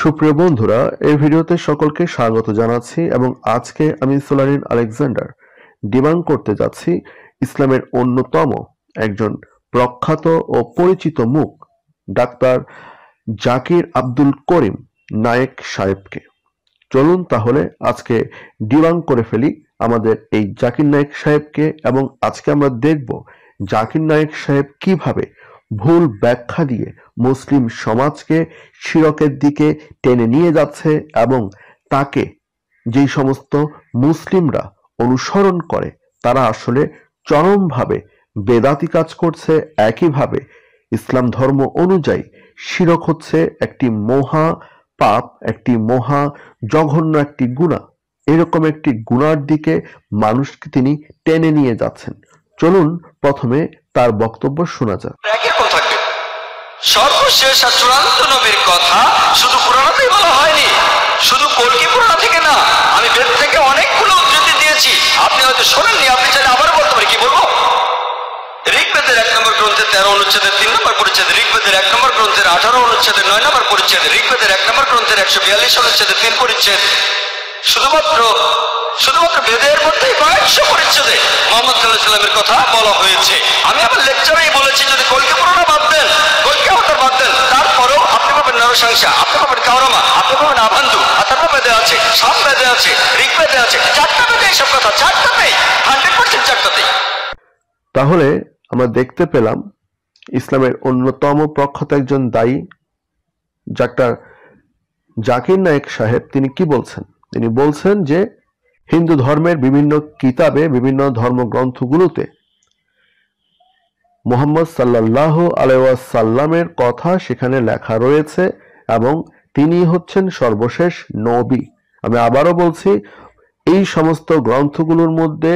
সুপ্রিয় বন্ধুরা এই ভিডিওতে সকলকে স্বাগত জানাচ্ছি এবং আজকে আমি সোলারিন আলেকজান্ডার ডিমান্ড করতে যাচ্ছি ইসলামের অন্যতম একজন প্রখ্যাত ও পরিচিত মুখ ডাক্তার জাকির আব্দুল করিম নায়েক সাহেবকে চলুন তাহলে আজকে ডিবাং করে ফেলি আমাদের এই জাকির নায়েক সাহেবকে এবং আজকে আমরা দেখব জাকির নায়েক সাহেব কিভাবে ভুল ব্যাখ্যা দিয়ে মুসলিম সমাজকে শিরকের দিকে টেনে নিয়ে যাচ্ছে এবং তাকে যেই সমস্ত মুসলিমরা অনুসরণ করে তারা আসলে চরমভাবে বেদাতি কাজ করছে একইভাবে ইসলাম ধর্ম অনুযায়ী শিরক হচ্ছে একটি মহা পাপ একটি মহা জঘন্য একটি গুণা এরকম একটি গুণার দিকে মানুষকে তিনি টেনে নিয়ে যাচ্ছেন চলুন প্রথমে তার বক্তব্য শোনা যাক সর্বশেষ আর চূড়ান্ত নবীর কথা শুধু পুরানোতেই বলা হয়নি শুধু কলকি পুরাণ থেকে না আমি বেদ থেকে অনেকগুলো উদ্ধৃতি দিয়েছি আপনি হয়তো শোনেননি আপনি চাইলে আবার বলতে পারি কি বলবো ঋগ্বেদের এক নম্বর গ্রন্থের তেরো অনুচ্ছেদের তিন নম্বর পরিচ্ছেদ ঋগ্বেদের এক নম্বর গ্রন্থের আঠারো অনুচ্ছেদের নয় নম্বর পরিচ্ছেদ ঋগ্বেদের এক নম্বর গ্রন্থের একশো বিয়াল্লিশ অনুচ্ছেদের তিন পরিচ্ছেদ শুধুমাত্র শুধুমাত্র বেদের মধ্যেই কয়েকশো পরিচ্ছদে মোহাম্মদ সাল্লাহ সাল্লামের কথা বলা হয়েছে আমি আমার লেকচারেই বলেছি যদি কলকে পুরোনো বাদ দেন কলকে হতার বাদ দেন তারপরেও আপনি পাবেন নরসংসা আপনি পাবেন কারমা আপনি পাবেন আভান্দু আথার্ব বেদে আছে সাম বেদে আছে ঋগ বেদে আছে চারটা বেদে এইসব কথা চারটাতেই হান্ড্রেড পার্সেন্ট চারটাতেই তাহলে আমরা দেখতে পেলাম ইসলামের অন্যতম প্রখ্যাত একজন দায়ী ডাক্তার জাকির নায়েক সাহেব তিনি কি বলছেন তিনি বলছেন যে হিন্দু ধর্মের বিভিন্ন কিতাবে বিভিন্ন ধর্মগ্রন্থগুলোতে মোহাম্মদ সাল্লাহ আলাইসাল্লামের কথা সেখানে লেখা রয়েছে এবং তিনি হচ্ছেন সর্বশেষ নবী আমি আবারও বলছি এই সমস্ত গ্রন্থগুলোর মধ্যে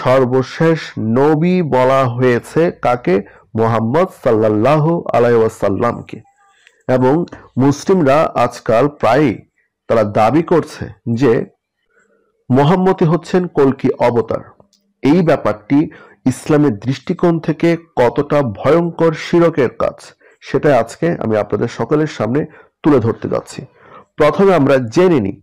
সর্বশেষ নবী বলা হয়েছে কাকে মোহাম্মদ সাল্লাহ আলাইসাল্লামকে এবং মুসলিমরা আজকাল প্রায় তারা দাবি করছে যে মোহাম্মতি হচ্ছেন কলকি অবতার এই ব্যাপারটি ইসলামের দৃষ্টিকোণ থেকে কতটা ভয়ঙ্কর শিরকের কাজ সেটা আজকে আমি আপনাদের সকলের সামনে তুলে ধরতে যাচ্ছি প্রথমে আমরা জেনে নিই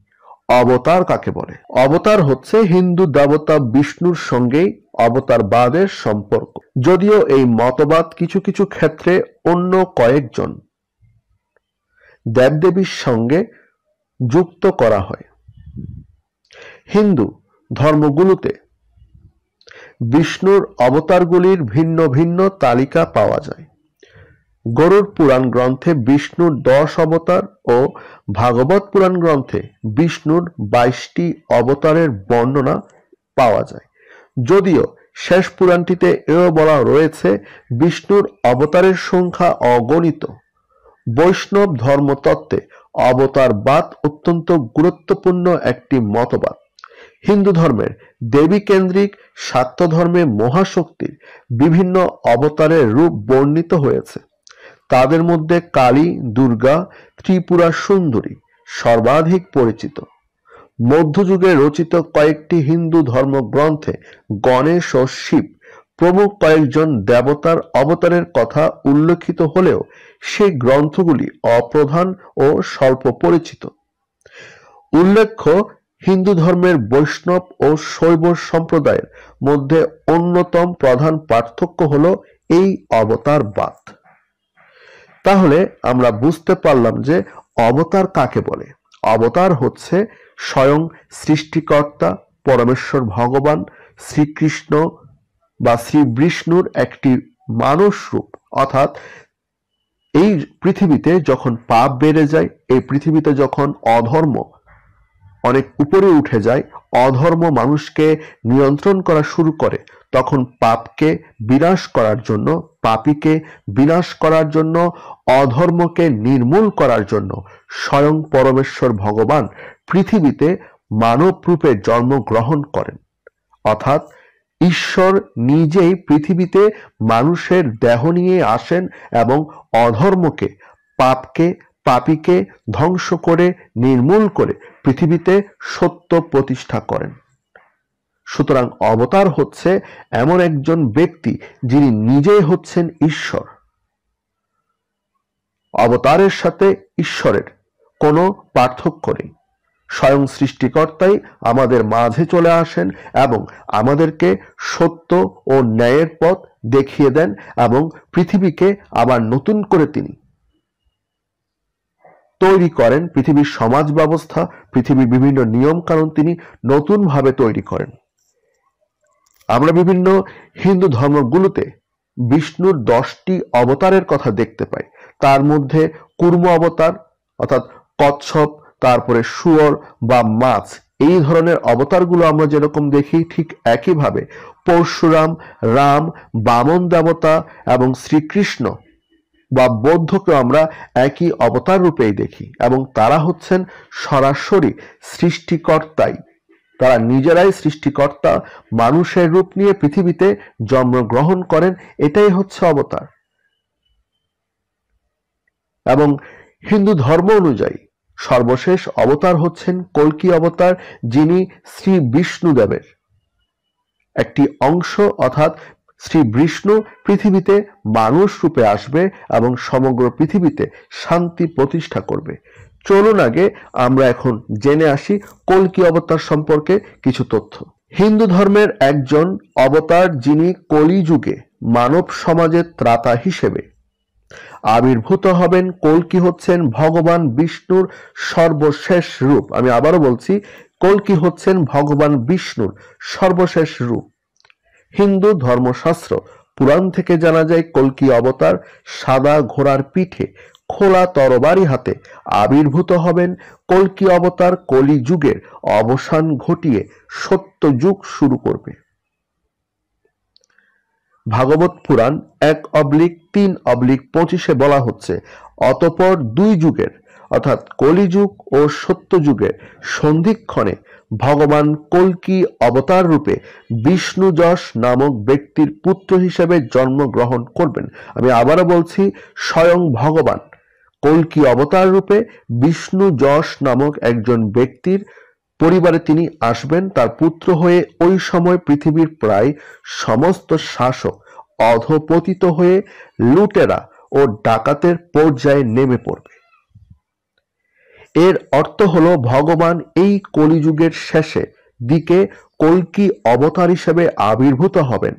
অবতার কাকে বলে অবতার হচ্ছে হিন্দু দেবতা বিষ্ণুর সঙ্গেই অবতারবাদের সম্পর্ক যদিও এই মতবাদ কিছু কিছু ক্ষেত্রে অন্য কয়েকজন দেবদেবীর সঙ্গে যুক্ত করা হয় হিন্দু ধর্মগুলোতে বিষ্ণুর অবতারগুলির ভিন্ন ভিন্ন তালিকা পাওয়া যায় গরুর পুরাণ গ্রন্থে বিষ্ণুর দশ অবতার ও ভাগবত পুরাণ গ্রন্থে বিষ্ণুর বাইশটি অবতারের বর্ণনা পাওয়া যায় যদিও শেষ পুরাণটিতে এও বলা রয়েছে বিষ্ণুর অবতারের সংখ্যা অগণিত বৈষ্ণব ধর্মতত্ত্বে অবতারবাদ অত্যন্ত গুরুত্বপূর্ণ একটি মতবাদ হিন্দু ধর্মের দেবী কেন্দ্রিক শাক্ত ধর্মে মহাশক্তির বিভিন্ন অবতারের রূপ বর্ণিত হয়েছে তাদের মধ্যে কালী দুর্গা ত্রিপুরা সুন্দরী সর্বাধিক পরিচিত মধ্যযুগে রচিত কয়েকটি হিন্দু ধর্মগ্রন্থে গণেশ ও শিব প্রমুখ কয়েকজন দেবতার অবতারের কথা উল্লেখিত হলেও সেই গ্রন্থগুলি অপ্রধান ও স্বল্প পরিচিত উল্লেখ্য হিন্দু ধর্মের বৈষ্ণব ও শৈব সম্প্রদায়ের মধ্যে অন্যতম প্রধান পার্থক্য হল এই অবতারবাদ তাহলে আমরা বুঝতে পারলাম যে অবতার কাকে বলে অবতার হচ্ছে স্বয়ং সৃষ্টিকর্তা পরমেশ্বর ভগবান শ্রীকৃষ্ণ বা শ্রী বিষ্ণুর একটি মানুষ রূপ অর্থাৎ এই পৃথিবীতে যখন পাপ বেড়ে যায় এই পৃথিবীতে যখন অধর্ম অনেক উপরে উঠে যায় অধর্ম মানুষকে নিয়ন্ত্রণ করা শুরু করে তখন পাপকে বিনাশ করার জন্য পাপিকে বিনাশ করার জন্য অধর্মকে নির্মূল করার জন্য স্বয়ং পরমেশ্বর ভগবান পৃথিবীতে মানব রূপে জন্মগ্রহণ করেন অর্থাৎ ঈশ্বর নিজেই পৃথিবীতে মানুষের দেহ নিয়ে আসেন এবং অধর্মকে পাপকে পাপিকে ধ্বংস করে নির্মূল করে পৃথিবীতে সত্য প্রতিষ্ঠা করেন সুতরাং অবতার হচ্ছে এমন একজন ব্যক্তি যিনি নিজেই হচ্ছেন ঈশ্বর অবতারের সাথে ঈশ্বরের কোনো পার্থক্য নেই স্বয়ং সৃষ্টিকর্তাই আমাদের মাঝে চলে আসেন এবং আমাদেরকে সত্য ও ন্যায়ের পথ দেখিয়ে দেন এবং পৃথিবীকে আবার নতুন করে তিনি তৈরি করেন পৃথিবীর সমাজ ব্যবস্থা পৃথিবীর বিভিন্ন নিয়ম কারণ তিনি নতুনভাবে তৈরি করেন আমরা বিভিন্ন হিন্দু ধর্মগুলোতে বিষ্ণুর দশটি অবতারের কথা দেখতে পাই তার মধ্যে কুর্ম অবতার অর্থাৎ কচ্ছপ তারপরে শুয়োর বা মাছ এই ধরনের অবতারগুলো আমরা যেরকম দেখি ঠিক একইভাবে পরশুরাম রাম বামন দেবতা এবং শ্রীকৃষ্ণ বা বৌদ্ধকে আমরা একই অবতার রূপেই দেখি এবং তারা হচ্ছেন সরাসরি সৃষ্টিকর্তাই তারা নিজেরাই সৃষ্টিকর্তা মানুষের রূপ নিয়ে পৃথিবীতে জন্মগ্রহণ করেন এটাই হচ্ছে অবতার এবং হিন্দু ধর্ম অনুযায়ী সর্বশেষ অবতার হচ্ছেন কল্কি অবতার যিনি শ্রী বিষ্ণুদেবের একটি অংশ অর্থাৎ শ্রী বিষ্ণু পৃথিবীতে মানুষ রূপে আসবে এবং সমগ্র পৃথিবীতে শান্তি প্রতিষ্ঠা করবে চলুন আগে আমরা এখন জেনে আসি কলকি অবতার সম্পর্কে কিছু তথ্য হিন্দু ধর্মের একজন অবতার যিনি কলিযুগে মানব সমাজের ত্রাতা হিসেবে আবির্ভূত হবেন কলকি হচ্ছেন ভগবান বিষ্ণুর সর্বশেষ রূপ আমি আবারও বলছি কলকি হচ্ছেন ভগবান বিষ্ণুর সর্বশেষ রূপ হিন্দু ধর্মশাস্ত্র পুরাণ থেকে জানা যায় কলকি অবতার সাদা ঘোড়ার পিঠে খোলা তরবারি হাতে আবির্ভূত হবেন কলকি অবতার কলি যুগের অবসান ঘটিয়ে সত্য যুগ শুরু করবে ভাগবত পুরাণ এক অবলিক তিন অবলিক পঁচিশে বলা হচ্ছে অতপর দুই যুগের অর্থাৎ কলিযুগ ও সত্যযুগের সন্ধিক্ষণে ভগবান কল্কি অবতার রূপে বিষ্ণু যশ নামক ব্যক্তির পুত্র হিসেবে জন্মগ্রহণ করবেন আমি আবারও বলছি স্বয়ং ভগবান কল্কি অবতার রূপে বিষ্ণু যশ নামক একজন ব্যক্তির পরিবারে তিনি আসবেন তার পুত্র হয়ে ওই সময় পৃথিবীর প্রায় সমস্ত শাসক অধপতিত হয়ে লুটেরা ও ডাকাতের পর্যায়ে নেমে পড়বে এর অর্থ হল ভগবান এই কলিযুগের শেষে দিকে কলকি অবতার হিসেবে আবির্ভূত হবেন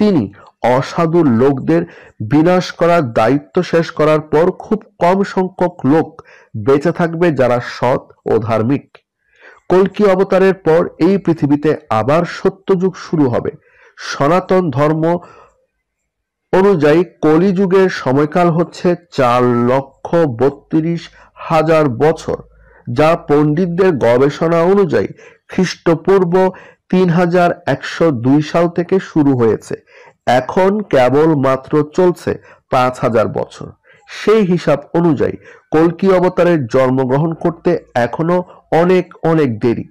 তিনি অসাধু লোকদের বিনাশ করার দায়িত্ব শেষ করার পর খুব কম সংখ্যক লোক বেঁচে থাকবে যারা সৎ ও ধার্মিক কল্কি অবতারের পর এই পৃথিবীতে আবার সত্যযুগ শুরু হবে সনাতন ধর্ম অনুযায়ী কলিযুগের সময়কাল হচ্ছে চার লক্ষ বত্রিশ হাজার বছর যা পণ্ডিতদের গবেষণা অনুযায়ী খ্রিস্টপূর্ব তিন হাজার একশো দুই সাল থেকে শুরু হয়েছে এখন কেবল মাত্র চলছে পাঁচ হাজার বছর সেই হিসাব অনুযায়ী কল্কি অবতারের জন্মগ্রহণ করতে এখনো অনেক অনেক দেরি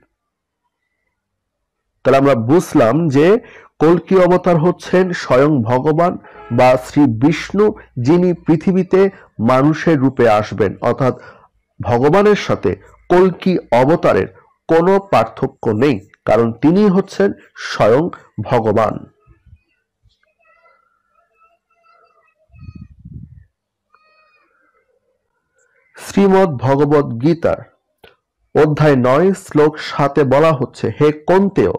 তাহলে আমরা বুঝলাম যে কল্কি অবতার হচ্ছেন স্বয়ং ভগবান বা শ্রী বিষ্ণু যিনি পৃথিবীতে মানুষের রূপে আসবেন অর্থাৎ ভগবানের সাথে কল্কি অবতারের কোনো পার্থক্য নেই কারণ তিনি হচ্ছেন স্বয়ং ভগবান শ্রীমদ ভগবত গীতার অধ্যায় নয় শ্লোক সাথে বলা হচ্ছে হে কন্তেয়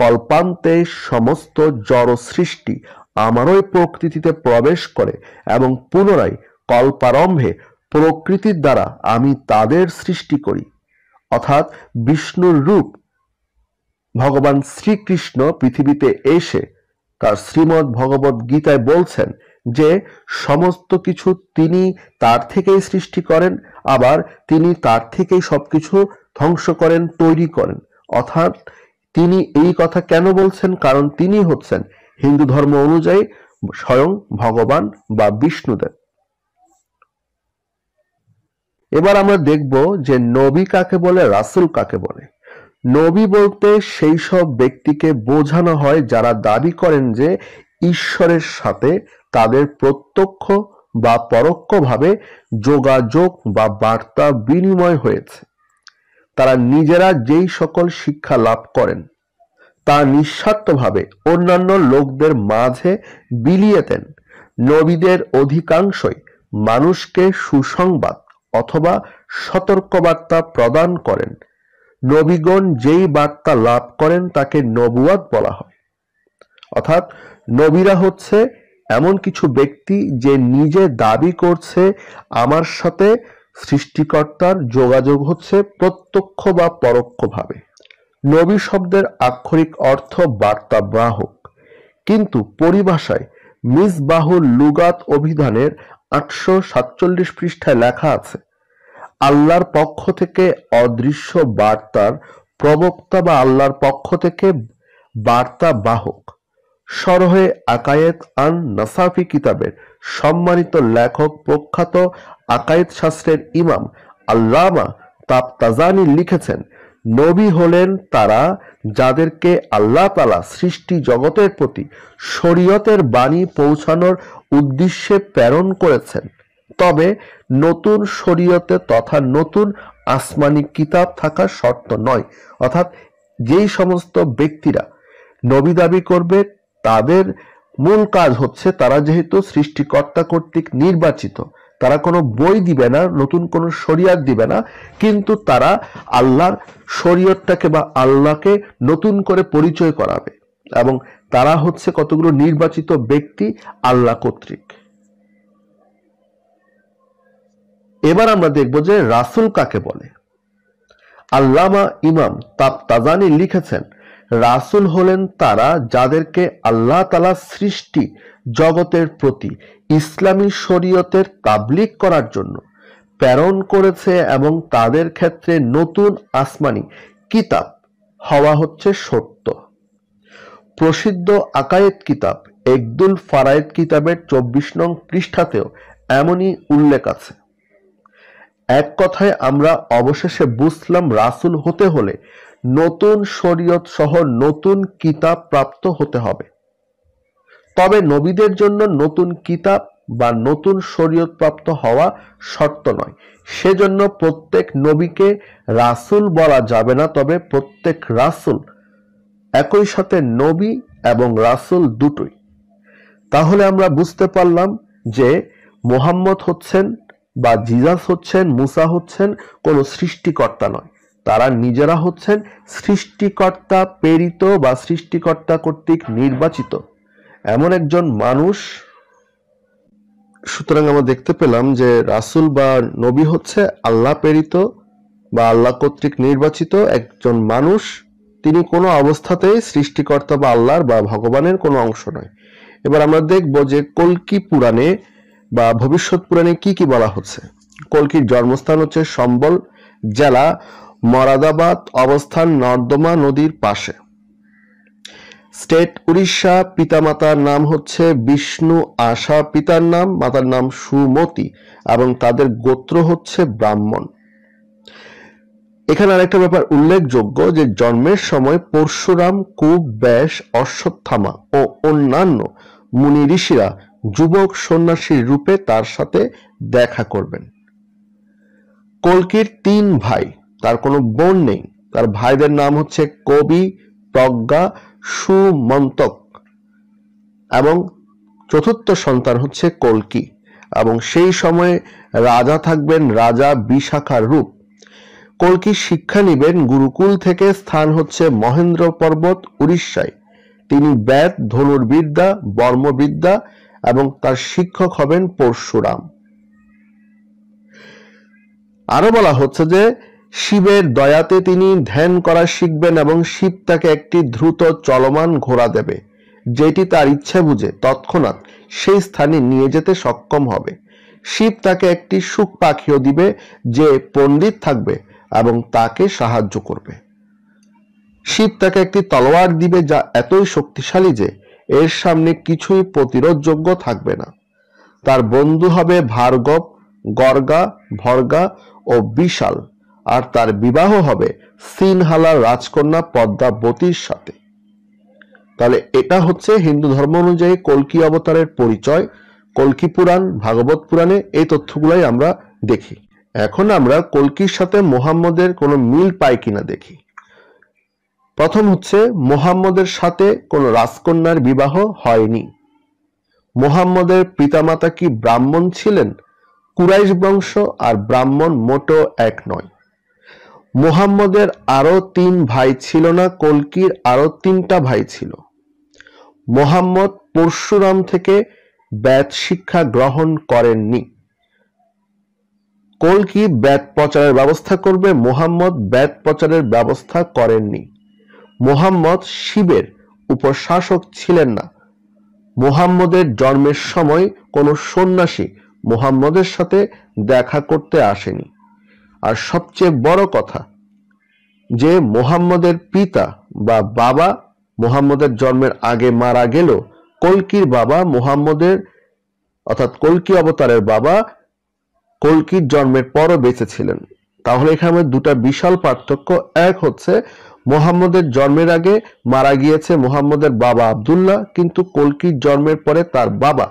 কল্পান্তে সমস্ত জড় সৃষ্টি আমারই প্রকৃতিতে প্রবেশ করে এবং পুনরায় কল্পারম্ভে প্রকৃতির দ্বারা আমি তাদের সৃষ্টি করি অর্থাৎ বিষ্ণুর রূপ ভগবান শ্রীকৃষ্ণ পৃথিবীতে এসে তার শ্রীমদ ভগবত গীতায় বলছেন যে সমস্ত কিছু তিনি তার থেকেই সৃষ্টি করেন আবার তিনি তার থেকেই সব কিছু ধ্বংস করেন তৈরি করেন অর্থাৎ তিনি এই কথা কেন বলছেন কারণ তিনি হচ্ছেন হিন্দু ধর্ম অনুযায়ী স্বয়ং ভগবান বা বিষ্ণুদেব এবার আমরা দেখব যে নবী কাকে বলে রাসুল কাকে বলে নবী বলতে সেই সব ব্যক্তিকে বোঝানো হয় যারা দাবি করেন যে ঈশ্বরের সাথে তাদের প্রত্যক্ষ বা পরোক্ষভাবে যোগাযোগ বা বার্তা বিনিময় হয়েছে তারা নিজেরা যেই সকল শিক্ষা লাভ করেন তা নিঃস্বার্থভাবে অন্যান্য লোকদের মাঝে বিলিয়েতেন নবীদের অধিকাংশই মানুষকে সুসংবাদ অথবা সতর্কবার্তা প্রদান করেন নবীগণ যেই বার্তা লাভ করেন তাকে নবুয়াদ বলা হয় অর্থাৎ নবীরা হচ্ছে এমন কিছু ব্যক্তি যে নিজে দাবি করছে আমার সাথে সৃষ্টিকর্তার যোগাযোগ হচ্ছে প্রত্যক্ষ বা পরোক্ষভাবে নবী শব্দের আক্ষরিক অর্থ বার্তা বাহক কিন্তু পরিভাষায় মিসবাহুল লুগাত অভিধানের আটশো সাতচল্লিশ পৃষ্ঠায় লেখা আছে আল্লাহর পক্ষ থেকে অদৃশ্য বার্তার প্রবক্তা বা আল্লাহর পক্ষ থেকে বার্তা বাহক সরহে আকায়েত আন নাসাফি কিতাবের সম্মানিত লেখক প্রখ্যাত আকায়েত শাস্ত্রের ইমাম আল্লামা তাপতাজানি লিখেছেন নবী হলেন তারা যাদেরকে আল্লাহ তালা সৃষ্টি জগতের প্রতি শরীয়তের বাণী পৌঁছানোর উদ্দেশ্যে প্রেরণ করেছেন তবে নতুন শরীয়তে তথা নতুন আসমানি কিতাব থাকা শর্ত নয় অর্থাৎ যেই সমস্ত ব্যক্তিরা নবী দাবি করবে তাদের মূল কাজ হচ্ছে তারা যেহেতু সৃষ্টিকর্তা কর্তৃক নির্বাচিত তারা কোনো বই দিবে না নতুন কোনো শরিয়াত দিবে না কিন্তু তারা আল্লাহর শরীয়তটাকে বা আল্লাহকে নতুন করে পরিচয় করাবে এবং তারা হচ্ছে কতগুলো নির্বাচিত ব্যক্তি আল্লাহ কর্তৃক এবার আমরা দেখব যে রাসুল কাকে বলে আল্লামা ইমাম তাপ তাজানি লিখেছেন রাসুল হলেন তারা যাদেরকে আল্লাহ তালা সৃষ্টি জগতের প্রতি ইসলামী শরীয়তের তাবলিক করার জন্য প্রেরণ করেছে এবং তাদের ক্ষেত্রে নতুন আসমানি কিতাব হওয়া হচ্ছে সত্য প্রসিদ্ধ আকায়েত কিতাব একদুল ফারায়েত কিতাবের চব্বিশ নং পৃষ্ঠাতেও এমনই উল্লেখ আছে এক কথায় আমরা অবশেষে বুঝলাম রাসুল হতে হলে নতুন শরীয়ত সহ নতুন কিতাব প্রাপ্ত হতে হবে তবে নবীদের জন্য নতুন কিতাব বা নতুন শরীয়ত প্রাপ্ত হওয়া শর্ত নয় সেজন্য প্রত্যেক নবীকে রাসুল বলা যাবে না তবে প্রত্যেক রাসুল একই সাথে নবী এবং রাসুল দুটোই তাহলে আমরা বুঝতে পারলাম যে মোহাম্মদ হচ্ছেন বা জিজাস হচ্ছেন মুসা হচ্ছেন কোনো সৃষ্টিকর্তা নয় তারা নিজেরা হচ্ছেন সৃষ্টিকর্তা প্রেরিত বা সৃষ্টিকর্তা কর্তৃক নির্বাচিত এমন একজন মানুষ সুতরাং আমরা দেখতে পেলাম যে রাসুল বা নবী হচ্ছে আল্লাহ প্রেরিত বা আল্লাহ কর্তৃক নির্বাচিত একজন মানুষ তিনি কোনো অবস্থাতেই সৃষ্টিকর্তা বা আল্লাহর বা ভগবানের কোনো অংশ নয় এবার আমরা দেখব যে কলকি পুরাণে বা ভবিষ্যৎ পুরাণে কি কি বলা হচ্ছে কলকির জন্মস্থান হচ্ছে সম্বল জেলা মরাদাবাদ অবস্থান নর্দমা নদীর পাশে স্টেট উড়িষ্যা পিতামাতার নাম হচ্ছে বিষ্ণু আশা পিতার নাম মাতার নাম সুমতি এবং তাদের গোত্র হচ্ছে ব্রাহ্মণ এখানে আরেকটা ব্যাপার উল্লেখযোগ্য যে জন্মের সময় পরশুরাম কুব ব্যাস অশ্বত্থামা ও অন্যান্য মুনি ঋষিরা যুবক সন্ন্যাসীর রূপে তার সাথে দেখা করবেন কলকির তিন ভাই তার কোনো বোন নেই তার ভাইদের নাম হচ্ছে কবি প্রজ্ঞা সুমন্তক এবং চতুর্থ সন্তান হচ্ছে কলকি এবং সেই সময়ে রাজা থাকবেন রাজা বিশাখার রূপ কলকি শিক্ষা নিবেন গুরুকুল থেকে স্থান হচ্ছে মহেন্দ্র পর্বত উড়িষ্যায় তিনি বেদ ধনুর্বিদ্যা বর্মবিদ্যা এবং তার শিক্ষক হবেন পরশুরাম আরো বলা হচ্ছে যে শিবের দয়াতে তিনি ধ্যান করা শিখবেন এবং শিব তাকে একটি দ্রুত চলমান ঘোড়া দেবে যেটি তার ইচ্ছে বুঝে তৎক্ষণাৎ সেই স্থানে নিয়ে যেতে সক্ষম হবে শিব তাকে একটি সুখ পাখিও দিবে যে পণ্ডিত থাকবে এবং তাকে সাহায্য করবে শিব তাকে একটি তলোয়ার দিবে যা এতই শক্তিশালী যে এর সামনে কিছুই প্রতিরোধযোগ্য থাকবে না তার বন্ধু হবে ভার্গব গর্গা ভর্গা ও বিশাল আর তার বিবাহ হবে সিনহালার রাজকন্যা পদ্মাবতীর সাথে তাহলে এটা হচ্ছে হিন্দু ধর্ম অনুযায়ী কলকি অবতারের পরিচয় কলকি পুরাণ ভাগবত পুরাণে এই তথ্যগুলাই আমরা দেখি এখন আমরা কলকির সাথে মোহাম্মদের কোনো মিল পাই কিনা দেখি প্রথম হচ্ছে মোহাম্মদের সাথে কোনো রাজকন্যার বিবাহ হয়নি মোহাম্মদের পিতামাতা কি ব্রাহ্মণ ছিলেন কুরাইশ বংশ আর ব্রাহ্মণ মোটো এক নয় মোহাম্মদের আরও তিন ভাই ছিল না কলকির আরও তিনটা ভাই ছিল মোহাম্মদ পরশুরাম থেকে ব্যাত শিক্ষা গ্রহণ করেননি কলকি ব্যাত প্রচারের ব্যবস্থা করবে মোহাম্মদ ব্যাত প্রচারের ব্যবস্থা করেননি মোহাম্মদ শিবের উপশাসক ছিলেন না মোহাম্মদের জন্মের সময় কোনো সন্ন্যাসী মোহাম্মদের সাথে দেখা করতে আসেনি আর সবচেয়ে বড় কথা যে মোহাম্মদের পিতা বা বাবা মোহাম্মদের জন্মের আগে মারা গেল কলকির বাবা মোহাম্মদের অর্থাৎ কলকি অবতারের বাবা কলকির জন্মের পরও বেঁচেছিলেন তাহলে এখানে দুটা বিশাল পার্থক্য এক হচ্ছে মোহাম্মদের জন্মের আগে মারা গিয়েছে মোহাম্মদের বাবা আবদুল্লাহ কিন্তু কলকির জন্মের পরে তার বাবা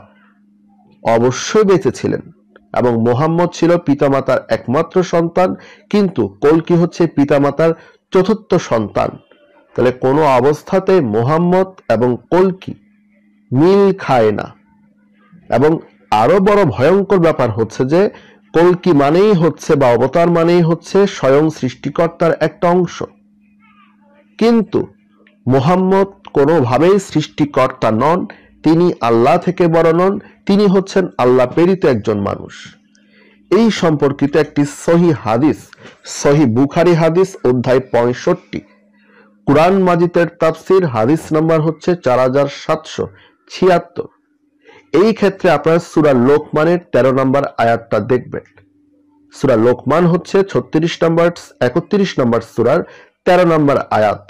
অবশ্যই বেঁচেছিলেন ছিলেন এবং মোহাম্মদ ছিল পিতামাতার একমাত্র সন্তান কিন্তু কলকি হচ্ছে পিতামাতার চতুর্থ সন্তান তাহলে কোনো অবস্থাতে মোহাম্মদ এবং কলকি মিল খায় না এবং আরো বড় ভয়ঙ্কর ব্যাপার হচ্ছে যে কলকি মানেই হচ্ছে বা অবতার মানেই হচ্ছে স্বয়ং সৃষ্টিকর্তার একটা অংশ কিন্তু মোহাম্মদ কোনোভাবেই সৃষ্টিকর্তা নন তিনি আল্লাহ থেকে বড় নন তিনি হচ্ছেন আল্লাহ প্রেরিত একজন মানুষ এই সম্পর্কিত একটি সহি হাদিস সহি বুখারি হাদিস অধ্যায় পঁয়ষট্টি কুরআন মাজিদের তাফসির হাদিস নাম্বার হচ্ছে চার হাজার সাতশো ছিয়াত্তর এই ক্ষেত্রে আপনার সুরা লোকমানের তেরো নম্বর আয়াতটা দেখবেন সুরা লোকমান হচ্ছে ছত্রিশ নম্বর একত্রিশ নম্বর সুরার তেরো নম্বর আয়াত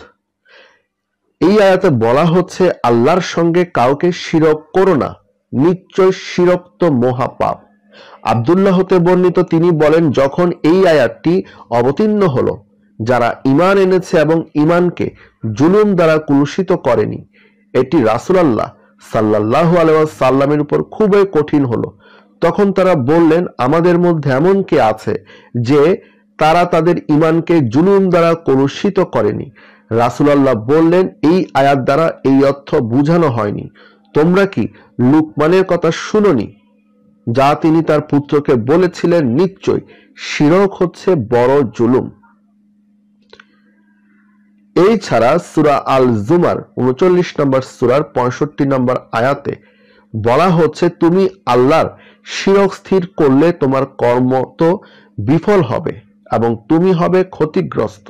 এই আয়াতে বলা হচ্ছে আল্লাহর সঙ্গে কাউকে শিরক করো না নিশ্চয় শিরক তো মহাপাপ আবদুল্লাহ হতে বর্ণিত তিনি বলেন যখন এই আয়াতটি অবতীর্ণ হলো যারা ইমান এনেছে এবং ইমানকে জুলুম দ্বারা কুলুষিত করেনি এটি রাসুলাল্লাহ সাল্লাহ সাল্লামের উপর খুবই কঠিন হলো তখন তারা বললেন আমাদের মধ্যে এমন কে আছে যে তারা তাদের ইমানকে জুলুম দ্বারা কলুষিত করেনি রাসুলাল্লাহ বললেন এই আয়াত দ্বারা এই অর্থ বুঝানো হয়নি তোমরা কি লুকমানের কথা শুনোনি যা তিনি তার পুত্রকে বলেছিলেন নিশ্চয় শিরক হচ্ছে বড় জুলুম এই ছাড়া সুরা আল জুমার উনচল্লিশ নম্বর সুরার পঁয়ষট্টি নম্বর আয়াতে বলা হচ্ছে তুমি আল্লাহর শিরক স্থির করলে তোমার কর্ম তো বিফল হবে এবং তুমি হবে ক্ষতিগ্রস্ত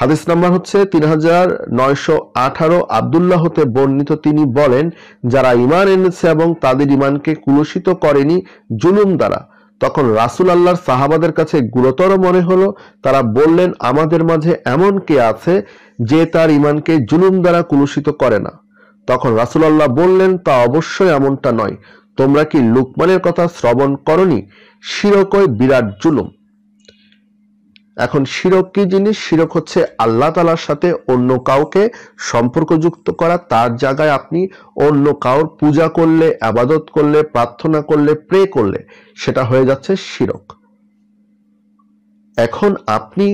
হাদিস নাম্বার হচ্ছে তিন হাজার নয়শো আঠারো আবদুল্লাহ হতে বর্ণিত তিনি বলেন যারা ইমান এনেছে এবং তাদের ইমানকে কুলুষিত করেনি জুলুম দ্বারা তখন রাসুল আল্লাহর সাহাবাদের কাছে গুরুতর মনে হলো তারা বললেন আমাদের মাঝে এমন কে আছে যে তার ইমানকে জুলুম দ্বারা কুলুষিত করে না তখন রাসুল আল্লাহ বললেন তা অবশ্যই এমনটা নয় তোমরা কি লুকমানের কথা শ্রবণ করনি শিরকয় বিরাট জুলুম এখন শিরক কি জিনিস শিরক হচ্ছে আল্লাহ তালার সাথে অন্য কাউকে সম্পর্কযুক্ত করা তার জায়গায় আপনি অন্য কাউর পূজা করলে আবাদত করলে প্রার্থনা করলে প্রে করলে সেটা হয়ে যাচ্ছে শিরক এখন আপনি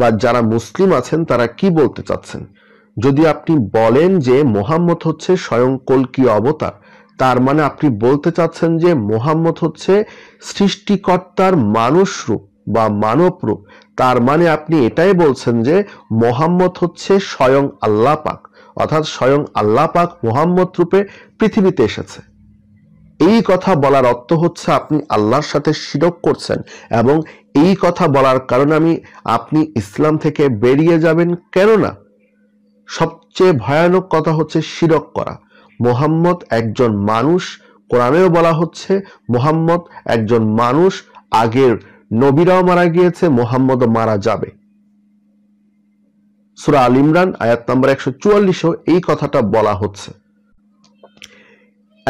বা যারা মুসলিম আছেন তারা কি বলতে চাচ্ছেন যদি আপনি বলেন যে মোহাম্মদ হচ্ছে স্বয়ং কলকি অবতার তার মানে আপনি বলতে চাচ্ছেন যে মোহাম্মদ হচ্ছে সৃষ্টিকর্তার মানুষ রূপ বা মানব রূপ তার মানে আপনি এটাই বলছেন যে মোহাম্মদ হচ্ছে স্বয়ং আল্লাহ পাক অর্থাৎ স্বয়ং আল্লাহ পাক মোহাম্মদ রূপে পৃথিবীতে এসেছে এই কথা বলার অর্থ হচ্ছে আপনি আল্লাহর সাথে শিরক করছেন এবং এই কথা বলার কারণে আমি আপনি ইসলাম থেকে বেরিয়ে যাবেন কেননা সবচেয়ে ভয়ানক কথা হচ্ছে শিরক করা মোহাম্মদ একজন মানুষ কোরআনেও বলা হচ্ছে মোহাম্মদ একজন মানুষ আগের নবীরাও মারা গিয়েছে মোহাম্মদও মারা যাবে সুরা আল ইমরান আয়াত নাম্বার একশো চুয়াল্লিশও এই কথাটা বলা হচ্ছে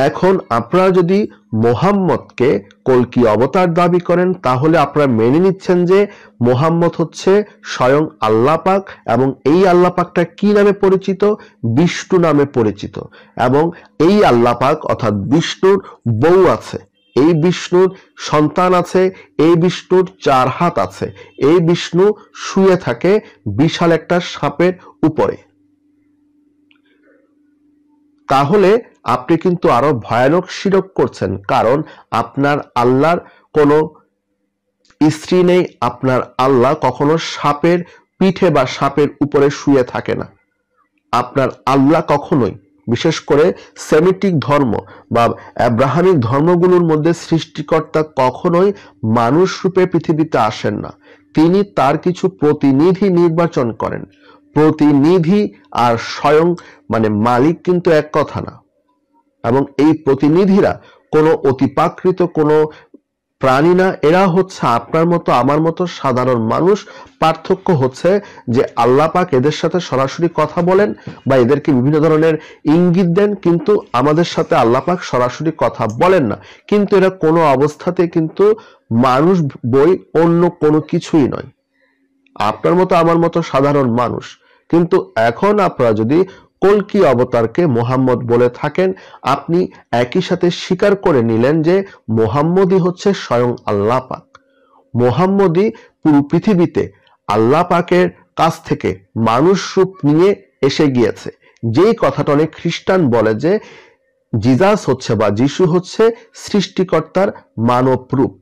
এখন আপনারা যদি মোহাম্মদকে কলকি অবতার দাবি করেন তাহলে আপনারা মেনে নিচ্ছেন যে মোহাম্মদ হচ্ছে স্বয়ং আল্লাপাক এবং এই আল্লাপাকটা কি নামে পরিচিত বিষ্ণু নামে পরিচিত এবং এই আল্লাপাক অর্থাৎ বিষ্ণুর বউ আছে এই বিষ্ণুর সন্তান আছে এই বিষ্ণুর চার হাত আছে এই বিষ্ণু শুয়ে থাকে বিশাল একটা সাপের উপরে তাহলে আপনি কিন্তু আরো ভয়ানক শিরক করছেন কারণ আপনার আল্লাহর কোনো স্ত্রী নেই আপনার আল্লাহ কখনো সাপের পিঠে বা সাপের উপরে শুয়ে থাকে না আপনার আল্লাহ কখনোই বিশেষ করে সেমিটিক ধর্ম বা আব্রাহামিক ধর্মগুলোর মধ্যে সৃষ্টিকর্তা কখনোই মানুষ রূপে পৃথিবীতে আসেন না তিনি তার কিছু প্রতিনিধি নির্বাচন করেন প্রতিনিধি আর স্বয়ং মানে মালিক কিন্তু এক কথা না এবং এই প্রতিনিধিরা কোনো অতিপাকৃত কোনো প্রাণী না এরা হচ্ছে আপনার মতো আমার মতো সাধারণ মানুষ পার্থক্য হচ্ছে যে আল্লাহ পাক এদের সাথে সরাসরি কথা বলেন বা এদেরকে বিভিন্ন ধরনের ইঙ্গিত দেন কিন্তু আমাদের সাথে আল্লাহ পাক সরাসরি কথা বলেন না কিন্তু এরা কোনো অবস্থাতে কিন্তু মানুষ বই অন্য কোনো কিছুই নয় আপনার মতো আমার মতো সাধারণ মানুষ কিন্তু এখন আপনারা যদি কলকি অবতারকে মোহাম্মদ বলে থাকেন আপনি একই সাথে স্বীকার করে নিলেন যে মোহাম্মদই হচ্ছে স্বয়ং আল্লাহ পাক মোহাম্মদই পুরো পৃথিবীতে আল্লাহ পাকের কাছ থেকে মানুষ রূপ নিয়ে এসে গিয়েছে যেই কথাটা অনেক খ্রিস্টান বলে যে জিজাস হচ্ছে বা যিশু হচ্ছে সৃষ্টিকর্তার মানব রূপ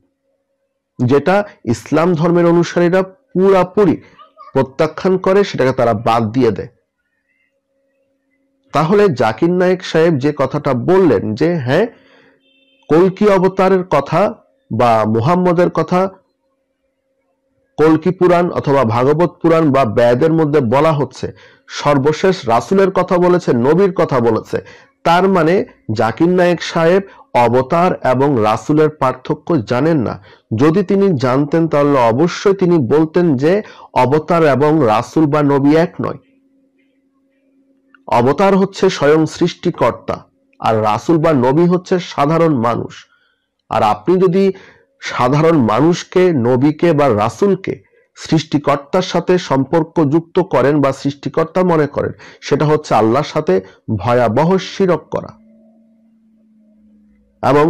যেটা ইসলাম ধর্মের অনুসারীরা পুরাপুরি প্রত্যাখ্যান করে সেটাকে তারা বাদ দিয়ে দেয় তাহলে জাকির নায়েক সাহেব যে কথাটা বললেন যে হ্যাঁ কলকি অবতারের কথা বা মুহাম্মদের কথা কলকি পুরাণ অথবা ভাগবত পুরাণ বা ব্যাদের মধ্যে বলা হচ্ছে সর্বশেষ রাসুলের কথা বলেছে নবীর কথা বলেছে তার মানে জাকির নায়েক সাহেব অবতার এবং রাসুলের পার্থক্য জানেন না যদি তিনি জানতেন তাহলে অবশ্যই তিনি বলতেন যে অবতার এবং রাসুল বা নবী এক নয় অবতার হচ্ছে স্বয়ং সৃষ্টিকর্তা আর রাসুল বা নবী হচ্ছে সাধারণ মানুষ আর আপনি যদি সাধারণ মানুষকে নবীকে বা রাসুলকে সৃষ্টিকর্তার সাথে সম্পর্ক যুক্ত করেন বা সৃষ্টিকর্তা মনে করেন সেটা হচ্ছে আল্লাহর সাথে ভয়াবহ শিরক করা এবং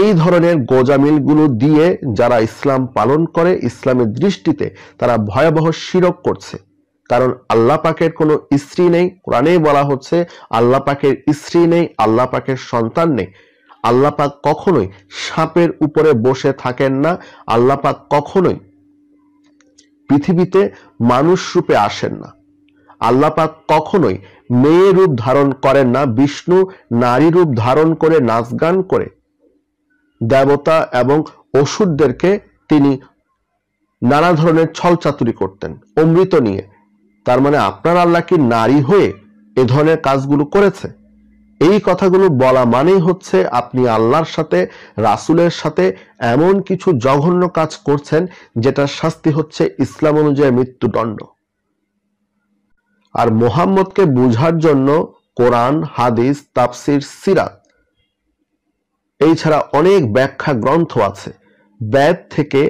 এই ধরনের গোজামিলগুলো দিয়ে যারা ইসলাম পালন করে ইসলামের দৃষ্টিতে তারা ভয়াবহ শিরক করছে কারণ আল্লাহ পাকের কোনো স্ত্রী নেই কোরআনেই বলা হচ্ছে আল্লাহ পাকের স্ত্রী নেই আল্লাহ পাকের সন্তান নেই আল্লাহ পাক কখনোই সাপের উপরে বসে থাকেন না আল্লাহ পাক কখনোই পৃথিবীতে মানুষ রূপে আসেন না আল্লাহ পাক কখনোই মেয়ে রূপ ধারণ করেন না বিষ্ণু নারী রূপ ধারণ করে নাচ গান করে দেবতা এবং অসুরদেরকে তিনি নানা ধরনের ছলচাতুরি করতেন অমৃত নিয়ে তার মানে আপনার আল্লাহ কি নারী হয়ে এ ধরনের কাজগুলো করেছে এই কথাগুলো বলা মানেই হচ্ছে আপনি আল্লাহর সাথে রাসুলের সাথে এমন কিছু জঘন্য কাজ করছেন যেটার শাস্তি হচ্ছে ইসলাম অনুযায়ী মৃত্যুদণ্ড আর মোহাম্মদকে বুঝার জন্য কোরআন হাদিস তাপসির সিরাত এই ছাড়া অনেক ব্যাখ্যা গ্রন্থ আছে ব্যাদ থেকে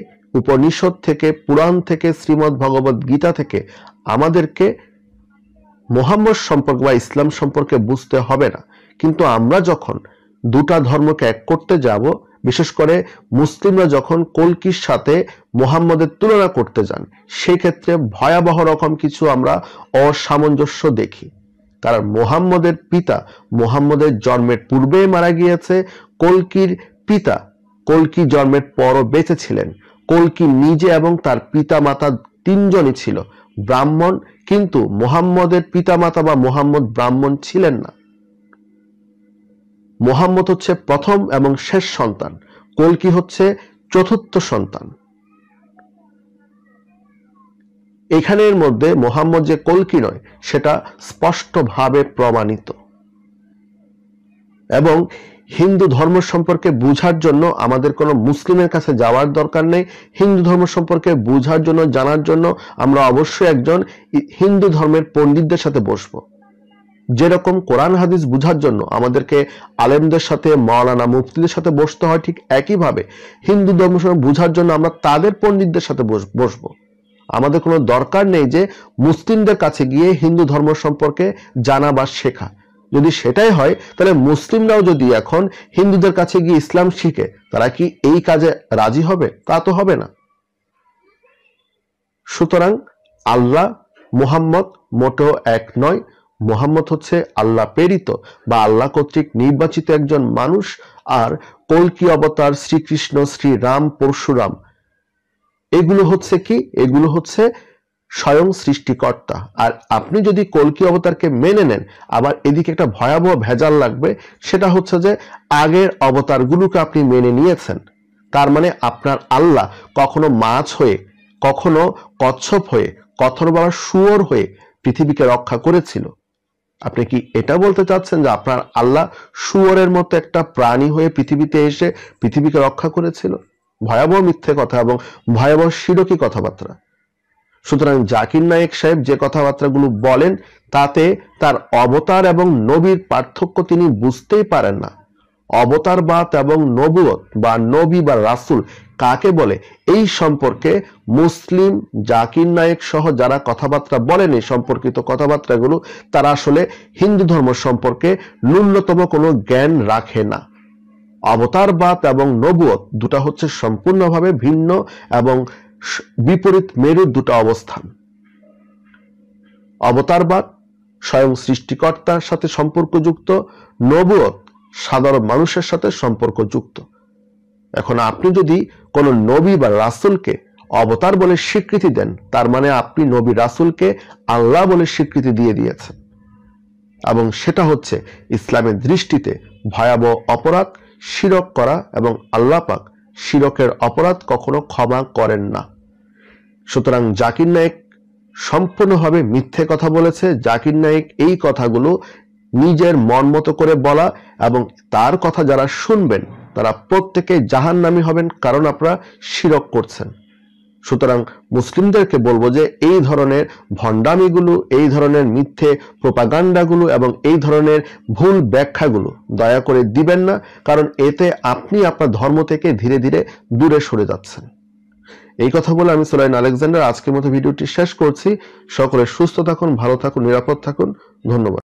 উপনিষদ থেকে পুরাণ থেকে শ্রীমদ্ ভগবত গীতা থেকে আমাদেরকে মোহাম্মদ সম্পর্কে বা ইসলাম সম্পর্কে বুঝতে হবে না কিন্তু আমরা যখন দুটা ধর্মকে এক করতে যাব বিশেষ করে মুসলিমরা যখন কলকির সাথে মোহাম্মদের তুলনা করতে যান সেই ক্ষেত্রে ভয়াবহ রকম কিছু আমরা অসামঞ্জস্য দেখি কারণ মোহাম্মদের পিতা মোহাম্মদের জন্মের পূর্বেই মারা গিয়েছে কলকির পিতা কলকি জন্মের পরও বেঁচে ছিলেন কলকি নিজে এবং তার পিতা মাতা তিনজনই ছিল ব্রাহ্মণ কিন্তু মোহাম্মদের পিতামাতা বা মোহাম্মদ ব্রাহ্মণ ছিলেন না মোহাম্মদ হচ্ছে প্রথম এবং শেষ সন্তান কলকি হচ্ছে চতুর্থ সন্তান এখানের মধ্যে মোহাম্মদ যে কলকি নয় সেটা স্পষ্টভাবে প্রমাণিত এবং হিন্দু ধর্ম সম্পর্কে বোঝার জন্য আমাদের কোনো মুসলিমের কাছে যাওয়ার দরকার নেই হিন্দু ধর্ম সম্পর্কে বোঝার জন্য জানার জন্য আমরা অবশ্যই একজন হিন্দু ধর্মের পণ্ডিতদের সাথে বসবো যেরকম কোরআন হাদিস বুঝার জন্য আমাদেরকে আলেমদের সাথে মাওলানা মুফতিদের সাথে বসতে হয় ঠিক একইভাবে হিন্দু ধর্ম বুঝার জন্য আমরা তাদের পণ্ডিতদের সাথে বসবো আমাদের কোনো দরকার নেই যে মুসলিমদের কাছে গিয়ে হিন্দু ধর্ম সম্পর্কে জানা বা শেখা যদি সেটাই হয় তাহলে মুসলিমরাও যদি এখন হিন্দুদের কাছে গিয়ে ইসলাম শিখে তারা কি এই কাজে রাজি হবে তা তো হবে না সুতরাং আল্লাহ মুহাম্মদ মোটেও এক নয় মুহাম্মদ হচ্ছে আল্লাহ প্রেরিত বা আল্লাহ কর্তৃক নির্বাচিত একজন মানুষ আর কলকি অবতার শ্রীকৃষ্ণ শ্রীরাম পরশুরাম এগুলো হচ্ছে কি এগুলো হচ্ছে স্বয়ং সৃষ্টিকর্তা আর আপনি যদি কলকি অবতারকে মেনে নেন আবার এদিকে একটা ভয়াবহ ভেজাল লাগবে সেটা হচ্ছে যে আগের অবতারগুলোকে আপনি মেনে নিয়েছেন তার মানে আপনার আল্লাহ কখনো মাছ হয়ে কখনো কচ্ছপ হয়ে কথর বা শুয়োর হয়ে পৃথিবীকে রক্ষা করেছিল আপনি কি এটা বলতে চাচ্ছেন যে আপনার আল্লাহ শুয়োরের মতো একটা প্রাণী হয়ে পৃথিবীতে এসে পৃথিবীকে রক্ষা করেছিল ভয়াবহ মিথ্যে কথা এবং ভয়াবহ শিরকি কথাবার্তা সুতরাং জাকির নায়েক সাহেব যে কথাবার্তাগুলো বলেন তাতে তার অবতার এবং নবীর পার্থক্য তিনি বুঝতেই পারেন না অবতারবাদ এবং নবুয়ত বা নবী বা রাসুল কাকে বলে এই সম্পর্কে মুসলিম জাকির নায়েক সহ যারা কথাবার্তা বলেন এই সম্পর্কিত কথাবার্তাগুলো তারা আসলে হিন্দু ধর্ম সম্পর্কে ন্যূনতম কোনো জ্ঞান রাখে না অবতারবাদ এবং নবুয়ত দুটা হচ্ছে সম্পূর্ণভাবে ভিন্ন এবং বিপরীত মেরুর দুটো অবস্থান অবতারবাদ স্বয়ং সৃষ্টিকর্তার সাথে সম্পর্কযুক্ত নবুয়ত সাধারণ মানুষের সাথে সম্পর্কযুক্ত এখন আপনি যদি কোনো নবী বা রাসুলকে অবতার বলে স্বীকৃতি দেন তার মানে আপনি নবী রাসুলকে আল্লাহ বলে স্বীকৃতি দিয়ে দিয়েছেন এবং সেটা হচ্ছে ইসলামের দৃষ্টিতে ভয়াবহ অপরাধ শিরক করা এবং আল্লাপাক শিরকের অপরাধ কখনো ক্ষমা করেন না সুতরাং জাকির নায়েক সম্পূর্ণভাবে মিথ্যে কথা বলেছে জাকির নায়েক এই কথাগুলো নিজের মন মতো করে বলা এবং তার কথা যারা শুনবেন তারা প্রত্যেকে জাহান নামি হবেন কারণ আপনারা শিরক করছেন সুতরাং মুসলিমদেরকে বলবো যে এই ধরনের ভণ্ডামিগুলো এই ধরনের মিথ্যে প্রোপাগান্ডাগুলো এবং এই ধরনের ভুল ব্যাখ্যাগুলো দয়া করে দিবেন না কারণ এতে আপনি আপনার ধর্ম থেকে ধীরে ধীরে দূরে সরে যাচ্ছেন এই কথা বলে আমি সোলাইন আলেকজান্ডার আজকের মতো ভিডিওটি শেষ করছি সকলে সুস্থ থাকুন ভালো থাকুন নিরাপদ থাকুন ধন্যবাদ